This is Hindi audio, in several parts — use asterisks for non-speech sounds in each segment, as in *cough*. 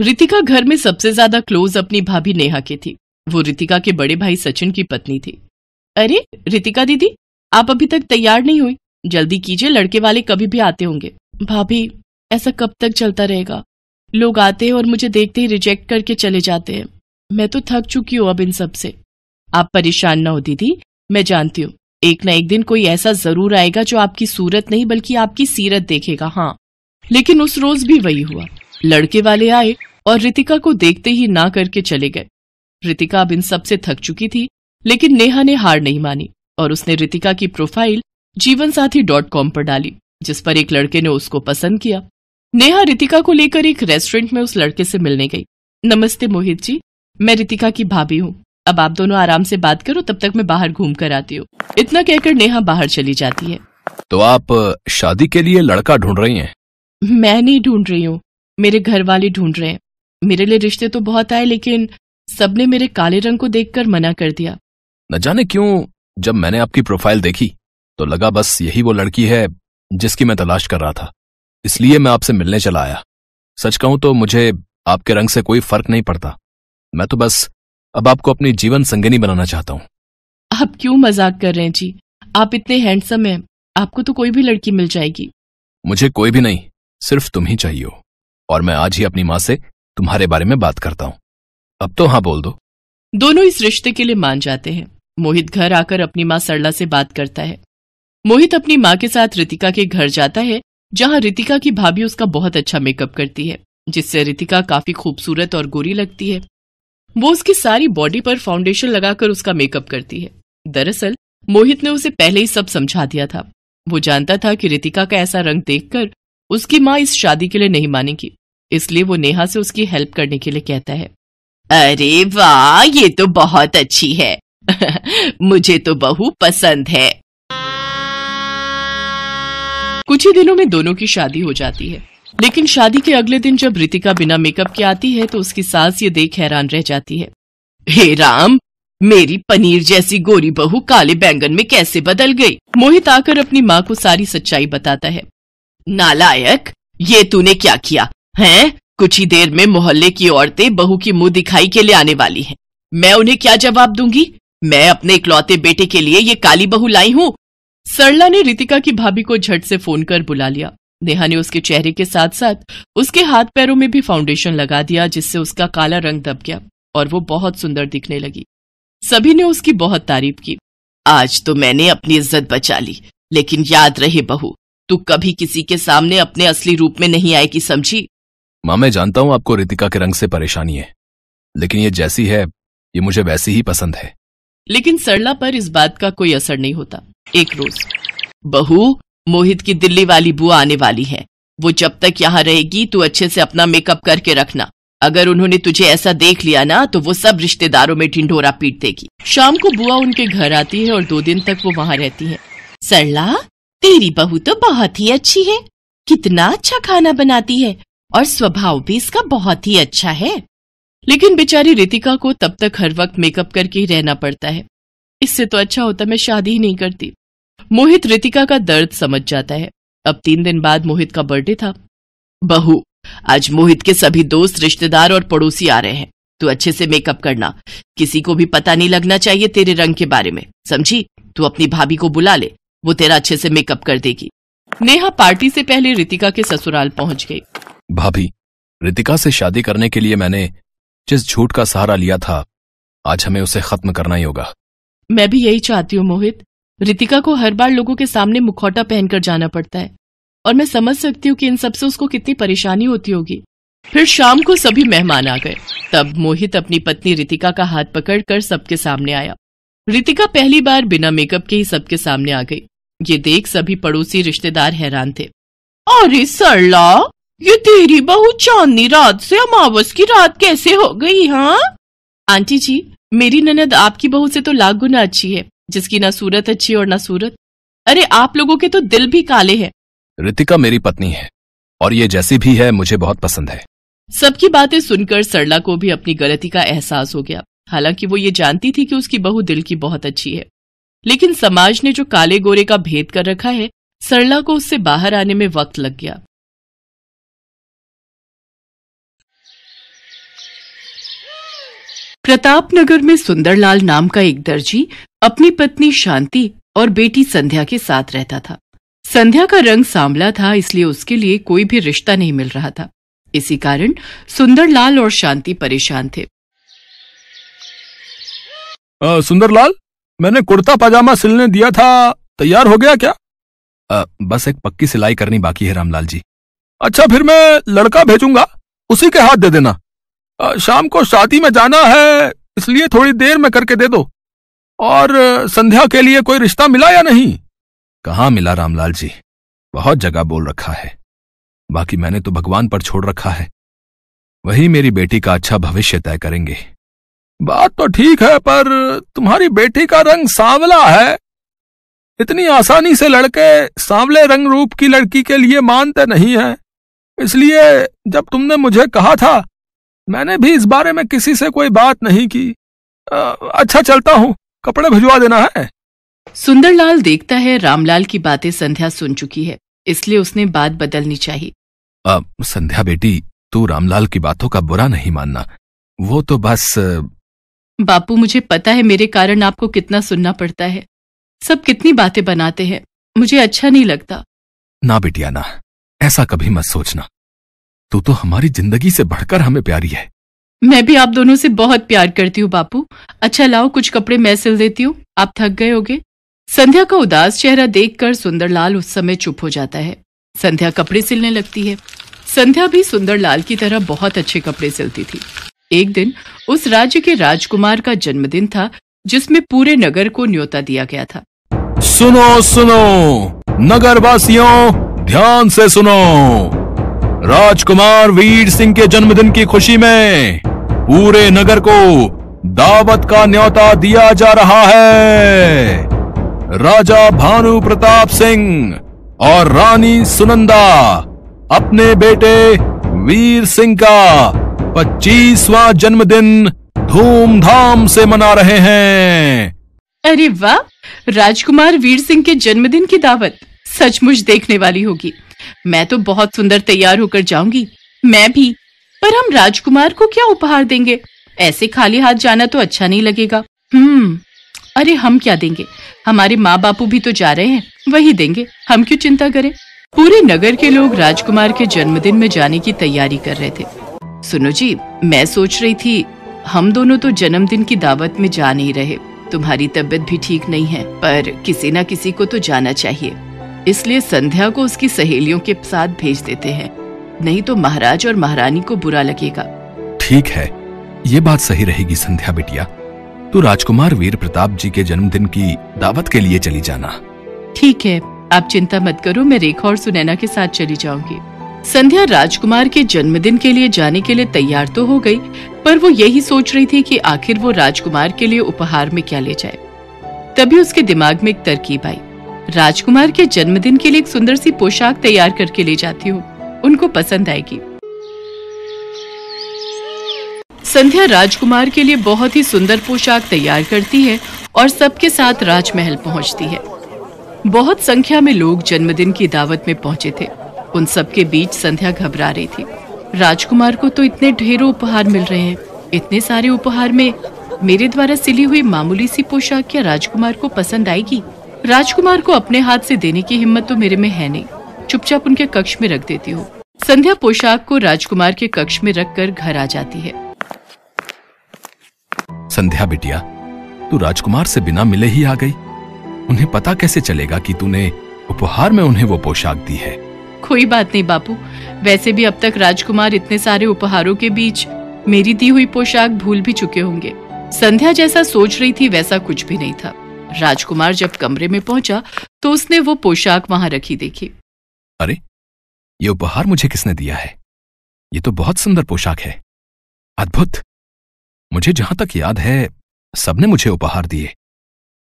रितिका घर में सबसे ज्यादा क्लोज अपनी भाभी नेहा की थी वो रितिका के बड़े भाई सचिन की पत्नी थी अरे रितिका दीदी आप अभी तक तैयार नहीं हुई जल्दी कीजिए लड़के वाले कभी भी आते होंगे भाभी ऐसा कब तक चलता रहेगा लोग आते हैं और मुझे देखते ही रिजेक्ट करके चले जाते हैं मैं तो थक चुकी हूँ अब इन सब से आप परेशान ना हो दीदी मैं जानती हूँ एक ना एक दिन कोई ऐसा जरूर आएगा जो आपकी सूरत नहीं बल्कि आपकी सीरत देखेगा हाँ लेकिन उस रोज भी वही हुआ लड़के वाले आए और रितिका को देखते ही ना करके चले गए रितिका अब इन सबसे थक चुकी थी लेकिन नेहा ने हार नहीं मानी और उसने रितिका की प्रोफाइल जीवन साथी डॉट कॉम पर डाली जिस पर एक लड़के ने उसको पसंद किया नेहा रितिका को लेकर एक रेस्टोरेंट में उस लड़के से मिलने गई नमस्ते मोहित जी मैं रितिका की भाभी हूँ अब आप दोनों आराम से बात करो तब तक मैं बाहर घूम कर आती हूँ इतना कहकर नेहा बाहर चली जाती है तो आप शादी के लिए लड़का ढूंढ रही हैं? मैं नहीं ढूंढ रही हूँ मेरे घर वाले ढूंढ रहे हैं मेरे लिए रिश्ते तो बहुत आए लेकिन सबने मेरे काले रंग को देखकर मना कर दिया न जाने क्यों जब मैंने आपकी प्रोफाइल देखी तो लगा बस यही वो लड़की है जिसकी मैं तलाश कर रहा था इसलिए मैं आपसे मिलने चला आया सच कहूं तो मुझे आपके रंग से कोई फर्क नहीं पड़ता मैं तो बस अब आपको अपनी जीवन संगनी बनाना चाहता हूं आप क्यों मजाक कर रहे हैं जी आप इतने हैंडसम हैं आपको तो कोई भी लड़की मिल जाएगी मुझे कोई भी नहीं सिर्फ तुम ही चाहिए और मैं आज ही अपनी माँ से तुम्हारे बारे में बात करता हूँ अब तो हाँ बोल दो दोनों इस रिश्ते के लिए मान जाते हैं मोहित घर आकर अपनी माँ सरला से बात करता है मोहित अपनी माँ के साथ रितिका के घर जाता है जहाँ रितिका की भाभी उसका बहुत अच्छा मेकअप करती है जिससे रितिका काफी खूबसूरत और गोरी लगती है वो उसकी सारी बॉडी पर फाउंडेशन लगाकर उसका मेकअप करती है दरअसल मोहित ने उसे पहले ही सब समझा दिया था वो जानता था कि रितिका का ऐसा रंग देखकर उसकी माँ इस शादी के लिए नहीं मानेगी इसलिए वो नेहा से उसकी हेल्प करने के लिए कहता है अरे वाह ये तो बहुत अच्छी है *laughs* मुझे तो बहू पसंद है कुछ ही दिनों में दोनों की शादी हो जाती है लेकिन शादी के अगले दिन जब रितिका बिना मेकअप के आती है तो उसकी सास ये देख हैरान रह जाती है हे राम मेरी पनीर जैसी गोरी बहू काले बैंगन में कैसे बदल गई मोहित आकर अपनी माँ को सारी सच्चाई बताता है नालायक ये तूने क्या किया हैं? कुछ ही देर में मोहल्ले की औरतें बहू की मुंह दिखाई के लिए आने वाली हैं। मैं उन्हें क्या जवाब दूंगी मैं अपने इकलौते बेटे के लिए ये काली बहू लाई हूँ सरला ने रितिका की भाभी को झट से फोन कर बुला लिया नेहा ने उसके चेहरे के साथ साथ उसके हाथ पैरों में भी फाउंडेशन लगा दिया जिससे उसका काला रंग दब गया और वो बहुत सुंदर दिखने लगी सभी ने उसकी बहुत तारीफ की आज तो मैंने अपनी इज्जत बचा ली लेकिन याद रहे बहू तू कभी किसी के सामने अपने असली रूप में नहीं आएगी समझी माँ मैं जानता हूं आपको रितिका के रंग से परेशानी है लेकिन ये जैसी है ये मुझे वैसी ही पसंद है लेकिन सरला पर इस बात का कोई असर नहीं होता एक रोज बहू मोहित की दिल्ली वाली बुआ आने वाली है वो जब तक यहाँ रहेगी तू अच्छे से अपना मेकअप करके रखना अगर उन्होंने तुझे ऐसा देख लिया ना तो वो सब रिश्तेदारों में ढिंढोरा पीट देगी शाम को बुआ उनके घर आती है और दो दिन तक वो वहाँ रहती है सरला तेरी बहू तो बहुत ही अच्छी है कितना अच्छा खाना बनाती है और स्वभाव भी इसका बहुत ही अच्छा है लेकिन बेचारी रितिका को तब तक हर वक्त मेकअप करके ही रहना पड़ता है इससे तो अच्छा होता मैं शादी ही नहीं करती मोहित रितिका का दर्द समझ जाता है अब तीन दिन बाद मोहित का बर्थडे था बहू आज मोहित के सभी दोस्त रिश्तेदार और पड़ोसी आ रहे हैं तू अच्छे से मेकअप करना किसी को भी पता नहीं लगना चाहिए तेरे रंग के बारे में समझी तू अपनी भाभी को बुला ले वो तेरा अच्छे से मेकअप कर देगी नेहा पार्टी से पहले रितिका के ससुराल पहुंच गई भाभी रितिका से शादी करने के लिए मैंने जिस झूठ का सहारा लिया था आज हमें उसे खत्म करना ही होगा मैं भी यही चाहती हूँ मोहित रितिका को हर बार लोगों के सामने मुखौटा पहनकर जाना पड़ता है और मैं समझ सकती हूँ कि इन सबसे उसको कितनी परेशानी होती होगी फिर शाम को सभी मेहमान आ गए तब मोहित अपनी पत्नी रितिका का हाथ पकड़कर सबके सामने आया रितिका पहली बार बिना मेकअप के ही सबके सामने आ गई ये देख सभी पड़ोसी रिश्तेदार हैरान थे अरे सरला ये तेरी बहू चांदनी रात से अमावस की रात कैसे हो गई हाँ आंटी जी मेरी ननद आपकी बहू से तो लाख गुना अच्छी है जिसकी ना सूरत अच्छी और ना सूरत अरे आप लोगों के तो दिल भी काले हैं रितिका मेरी पत्नी है और ये जैसी भी है मुझे बहुत पसंद है सबकी बातें सुनकर सरला को भी अपनी गलती का एहसास हो गया हालांकि वो ये जानती थी कि उसकी बहू दिल की बहुत अच्छी है लेकिन समाज ने जो काले गोरे का भेद कर रखा है सरला को उससे बाहर आने में वक्त लग गया प्रताप नगर में सुंदरलाल नाम का एक दर्जी अपनी पत्नी शांति और बेटी संध्या के साथ रहता था संध्या का रंग सांवला था इसलिए उसके लिए कोई भी रिश्ता नहीं मिल रहा था इसी कारण सुंदरलाल और शांति परेशान थे सुंदरलाल मैंने कुर्ता पजामा सिलने दिया था तैयार हो गया क्या आ, बस एक पक्की सिलाई करनी बाकी है रामलाल जी अच्छा फिर मैं लड़का भेजूंगा उसी के हाथ दे देना शाम को शादी में जाना है इसलिए थोड़ी देर में करके दे दो और संध्या के लिए कोई रिश्ता मिला या नहीं कहा मिला रामलाल जी बहुत जगह बोल रखा है बाकी मैंने तो भगवान पर छोड़ रखा है वही मेरी बेटी का अच्छा भविष्य तय करेंगे बात तो ठीक है पर तुम्हारी बेटी का रंग सांवला है इतनी आसानी से लड़के सांवले रंग रूप की लड़की के लिए मानते नहीं है इसलिए जब तुमने मुझे कहा था मैंने भी इस बारे में किसी से कोई बात नहीं की आ, अच्छा चलता हूँ कपड़े भिजवा देना है सुंदरलाल देखता है रामलाल की बातें संध्या सुन चुकी है इसलिए उसने बात बदलनी चाहिए अब संध्या बेटी तू रामलाल की बातों का बुरा नहीं मानना वो तो बस बापू मुझे पता है मेरे कारण आपको कितना सुनना पड़ता है सब कितनी बातें बनाते हैं मुझे अच्छा नहीं लगता ना बेटिया ना ऐसा कभी मत सोचना तू तो हमारी जिंदगी से बढ़कर हमें प्यारी है मैं भी आप दोनों से बहुत प्यार करती हूँ बापू अच्छा लाओ कुछ कपड़े मैं सिल देती हूँ आप थक गए होगे संध्या का उदास चेहरा देखकर सुंदरलाल उस समय चुप हो जाता है संध्या कपड़े सिलने लगती है संध्या भी सुंदरलाल की तरह बहुत अच्छे कपड़े सिलती थी एक दिन उस राज्य के राजकुमार का जन्मदिन था जिसमें पूरे नगर को न्योता दिया गया था सुनो सुनो नगर वासियों ध्यान से सुनो राजकुमार वीर सिंह के जन्मदिन की खुशी में पूरे नगर को दावत का न्योता दिया जा रहा है राजा भानु प्रताप सिंह और रानी सुनंदा अपने बेटे वीर सिंह का पच्चीसवा जन्मदिन धूमधाम से मना रहे हैं अरे वाह राजकुमार वीर सिंह के जन्मदिन की दावत सचमुच देखने वाली होगी मैं तो बहुत सुंदर तैयार होकर जाऊंगी मैं भी पर हम राजकुमार को क्या उपहार देंगे ऐसे खाली हाथ जाना तो अच्छा नहीं लगेगा हम्म अरे हम क्या देंगे हमारे माँ बापू भी तो जा रहे हैं वही देंगे हम क्यों चिंता करें पूरे नगर के लोग राजकुमार के जन्मदिन में जाने की तैयारी कर रहे थे सुनो जी मैं सोच रही थी हम दोनों तो जन्मदिन की दावत में जा नहीं रहे तुम्हारी तबीयत भी ठीक नहीं है पर किसी न किसी को तो जाना चाहिए इसलिए संध्या को उसकी सहेलियों के साथ भेज देते हैं नहीं तो महाराज और महारानी को बुरा लगेगा ठीक है ये बात सही रहेगी संध्या बिटिया तो राजकुमार वीर प्रताप जी के जन्मदिन की दावत के लिए चली जाना ठीक है आप चिंता मत करो मैं रेखा और सुनैना के साथ चली जाऊंगी संध्या राजकुमार के जन्मदिन के लिए जाने के लिए तैयार तो हो गई पर वो यही सोच रही थी कि आखिर वो राजकुमार के लिए उपहार में क्या ले जाए तभी उसके दिमाग में एक तरकीब आई राजकुमार के जन्मदिन के लिए एक सुंदर सी पोशाक तैयार करके ले जाती हूँ उनको पसंद आएगी संध्या राजकुमार के लिए बहुत ही सुंदर पोशाक तैयार करती है और सबके साथ राजमहल पहुँचती है बहुत संख्या में लोग जन्मदिन की दावत में पहुँचे थे उन सबके बीच संध्या घबरा रही थी राजकुमार को तो इतने ढेरों उपहार मिल रहे हैं इतने सारे उपहार में मेरे द्वारा सिली हुई मामूली सी पोशाक क्या राजकुमार को पसंद आएगी राजकुमार को अपने हाथ से देने की हिम्मत तो मेरे में है नहीं चुपचाप उनके कक्ष में रख देती हूँ संध्या पोशाक को राजकुमार के कक्ष में रख कर घर आ जाती है संध्या बिटिया तू राजकुमार से बिना मिले ही आ गई उन्हें पता कैसे चलेगा कि तूने उपहार में उन्हें वो पोशाक दी है कोई बात नहीं बापू वैसे भी अब तक राजकुमार इतने सारे उपहारों के बीच मेरी दी हुई पोशाक भूल भी चुके होंगे संध्या जैसा सोच रही थी वैसा कुछ भी नहीं था राजकुमार जब कमरे में पहुंचा तो उसने वो पोशाक वहां रखी देखी अरे ये उपहार मुझे किसने दिया है ये तो बहुत सुंदर पोशाक है अद्भुत मुझे जहां तक याद है सबने मुझे उपहार दिए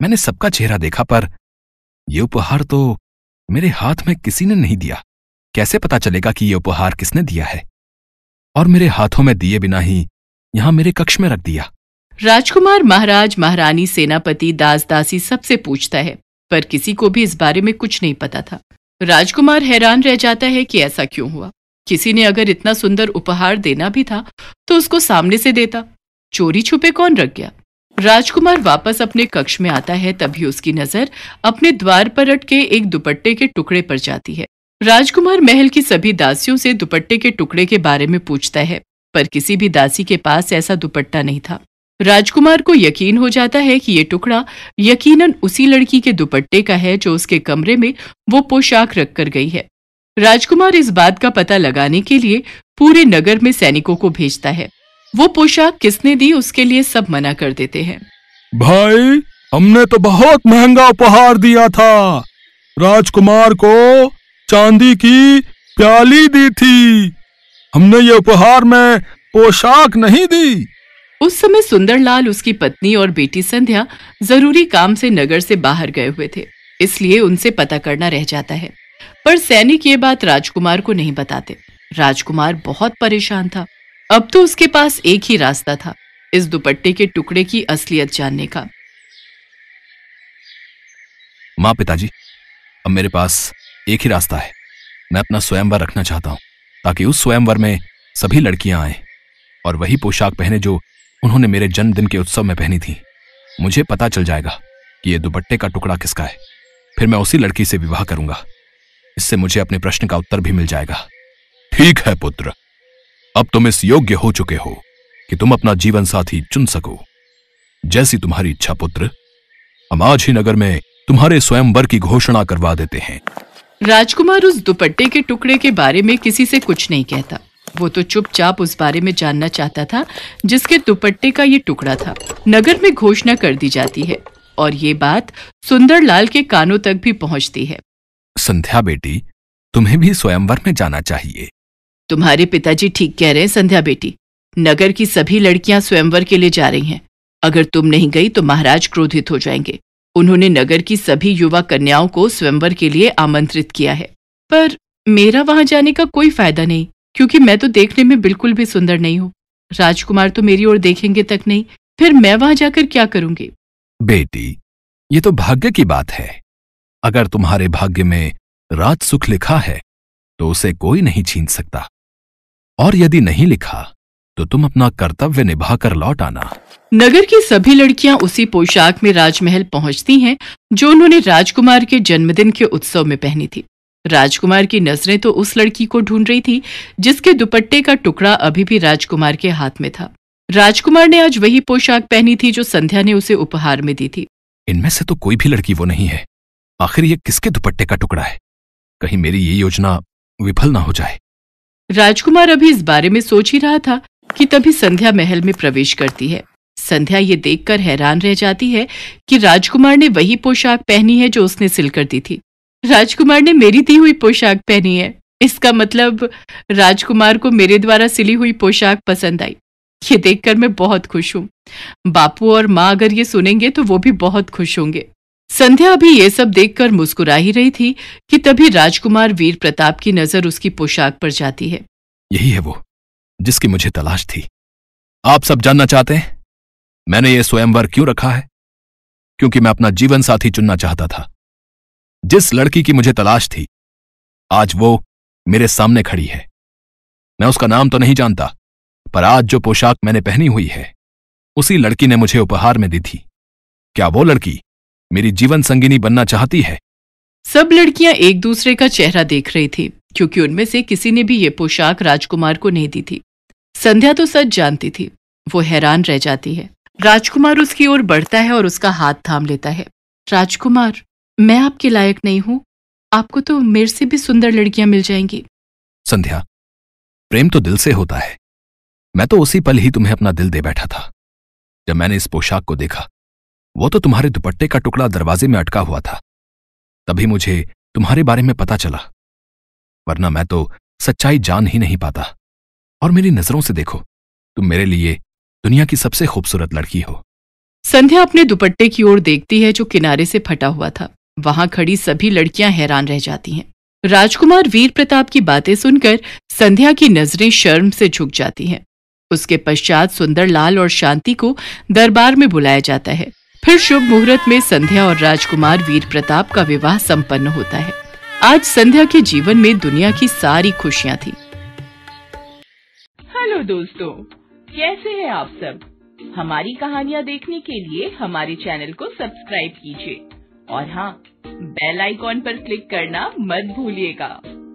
मैंने सबका चेहरा देखा पर यह उपहार तो मेरे हाथ में किसी ने नहीं दिया कैसे पता चलेगा कि यह उपहार किसने दिया है और मेरे हाथों में दिए बिना ही यहां मेरे कक्ष में रख दिया राजकुमार महाराज महारानी सेनापति दास दासी सबसे पूछता है पर किसी को भी इस बारे में कुछ नहीं पता था राजकुमार हैरान रह जाता है कि ऐसा क्यों हुआ किसी ने अगर इतना सुंदर उपहार देना भी था तो उसको सामने से देता चोरी छुपे कौन रख गया राजकुमार वापस अपने कक्ष में आता है तभी उसकी नजर अपने द्वार पर अटके एक दुपट्टे के टुकड़े पर जाती है राजकुमार महल की सभी दासियों से दुपट्टे के टुकड़े के बारे में पूछता है पर किसी भी दासी के पास ऐसा दुपट्टा नहीं था राजकुमार को यकीन हो जाता है कि ये टुकड़ा यकीनन उसी लड़की के दुपट्टे का है जो उसके कमरे में वो पोशाक रख कर गई है राजकुमार इस बात का पता लगाने के लिए पूरे नगर में सैनिकों को भेजता है वो पोशाक किसने दी उसके लिए सब मना कर देते हैं भाई हमने तो बहुत महंगा उपहार दिया था राजकुमार को चांदी की प्याली दी थी हमने ये उपहार में पोशाक नहीं दी उस समय सुंदरलाल उसकी पत्नी और बेटी संध्या जरूरी काम से नगर से बाहर गए हुए थे इसलिए उनसे पता करना रह जाता है पर सैनिक ये बात राजकुमार को नहीं बताते राजकुमार बहुत परेशान था अब तो उसके पास एक ही रास्ता था इस दुपट्टे के टुकड़े की असलियत जानने का माँ पिताजी अब मेरे पास एक ही रास्ता है मैं अपना स्वयंवर रखना चाहता हूँ ताकि उस स्वयंवर में सभी लड़कियां आए और वही पोशाक पहने जो उन्होंने मेरे जन्मदिन के उत्सव में पहनी थी मुझे पता चल जाएगा कि यह दुपट्टे का टुकड़ा किसका है फिर मैं उसी लड़की से विवाह करूंगा इससे मुझे अपने प्रश्न का उत्तर भी मिल जाएगा ठीक है पुत्र अब तुम इस योग्य हो चुके हो कि तुम अपना जीवन साथी चुन सको जैसी तुम्हारी इच्छा पुत्र हम आज ही नगर में तुम्हारे स्वयंवर की घोषणा करवा देते हैं राजकुमार उस दुपट्टे के टुकड़े के बारे में किसी से कुछ नहीं कहता वो तो चुपचाप उस बारे में जानना चाहता था जिसके दुपट्टे का ये टुकड़ा था नगर में घोषणा कर दी जाती है और ये बात सुंदरलाल के कानों तक भी पहुंचती है संध्या बेटी तुम्हें भी स्वयंवर में जाना चाहिए तुम्हारे पिताजी ठीक कह रहे हैं संध्या बेटी नगर की सभी लड़कियां स्वयंवर के लिए जा रही हैं अगर तुम नहीं गई तो महाराज क्रोधित हो जाएंगे उन्होंने नगर की सभी युवा कन्याओं को स्वयंवर के लिए आमंत्रित किया है पर मेरा वहां जाने का कोई फायदा नहीं क्योंकि मैं तो देखने में बिल्कुल भी सुंदर नहीं हूँ राजकुमार तो मेरी ओर देखेंगे तक नहीं फिर मैं वहां जाकर क्या करूंगी बेटी ये तो भाग्य की बात है अगर तुम्हारे भाग्य में राज सुख लिखा है तो उसे कोई नहीं छीन सकता और यदि नहीं लिखा तो तुम अपना कर्तव्य निभाकर लौट आना नगर की सभी लड़कियां उसी पोशाक में राजमहल पहुंचती हैं जो उन्होंने राजकुमार के जन्मदिन के उत्सव में पहनी थी राजकुमार की नजरें तो उस लड़की को ढूंढ रही थी जिसके दुपट्टे का टुकड़ा अभी भी राजकुमार के हाथ में था राजकुमार ने आज वही पोशाक पहनी थी जो संध्या ने उसे उपहार में दी थी इनमें से तो कोई भी लड़की वो नहीं है आखिर ये किसके दुपट्टे का टुकड़ा है कहीं मेरी ये योजना विफल ना हो जाए राजकुमार अभी इस बारे में सोच ही रहा था कि तभी संध्या महल में प्रवेश करती है संध्या ये देखकर हैरान रह जाती है कि राजकुमार ने वही पोशाक पहनी है जो उसने सिलकर दी थी राजकुमार ने मेरी दी हुई पोशाक पहनी है इसका मतलब राजकुमार को मेरे द्वारा सिली हुई पोशाक पसंद आई ये देखकर मैं बहुत खुश हूँ बापू और माँ अगर ये सुनेंगे तो वो भी बहुत खुश होंगे संध्या अभी ये सब देखकर मुस्कुरा ही रही थी कि तभी राजकुमार वीर प्रताप की नजर उसकी पोशाक पर जाती है यही है वो जिसकी मुझे तलाश थी आप सब जानना चाहते हैं मैंने ये स्वयंवर क्यों रखा है क्योंकि मैं अपना जीवन साथी चुनना चाहता था जिस लड़की की मुझे तलाश थी आज वो मेरे सामने खड़ी है मैं उसका नाम तो नहीं जानता पर आज जो पोशाक मैंने पहनी हुई है उसी लड़की ने मुझे उपहार में दी थी क्या वो लड़की मेरी जीवन संगिनी बनना चाहती है सब लड़कियां एक दूसरे का चेहरा देख रही थी क्योंकि उनमें से किसी ने भी ये पोशाक राजकुमार को नहीं दी थी संध्या तो सच जानती थी वो हैरान रह जाती है राजकुमार उसकी ओर बढ़ता है और उसका हाथ थाम लेता है राजकुमार मैं आपके लायक नहीं हूं आपको तो मेरे से भी सुंदर लड़कियां मिल जाएंगी संध्या प्रेम तो दिल से होता है मैं तो उसी पल ही तुम्हें अपना दिल दे बैठा था जब मैंने इस पोशाक को देखा वो तो तुम्हारे दुपट्टे का टुकड़ा दरवाजे में अटका हुआ था तभी मुझे तुम्हारे बारे में पता चला वरना मैं तो सच्चाई जान ही नहीं पाता और मेरी नजरों से देखो तुम मेरे लिए दुनिया की सबसे खूबसूरत लड़की हो संध्या अपने दुपट्टे की ओर देखती है जो किनारे से फटा हुआ था वहां खड़ी सभी लड़कियां हैरान रह जाती हैं राजकुमार वीर प्रताप की बातें सुनकर संध्या की नजरें शर्म से झुक जाती हैं उसके पश्चात सुंदरलाल और शांति को दरबार में बुलाया जाता है फिर शुभ मुहूर्त में संध्या और राजकुमार वीर प्रताप का विवाह संपन्न होता है आज संध्या के जीवन में दुनिया की सारी खुशियाँ थी हेलो दोस्तों कैसे हैं आप सब हमारी कहानियाँ देखने के लिए हमारे चैनल को सब्सक्राइब कीजिए और हाँ बेल आइकॉन पर क्लिक करना मत भूलिएगा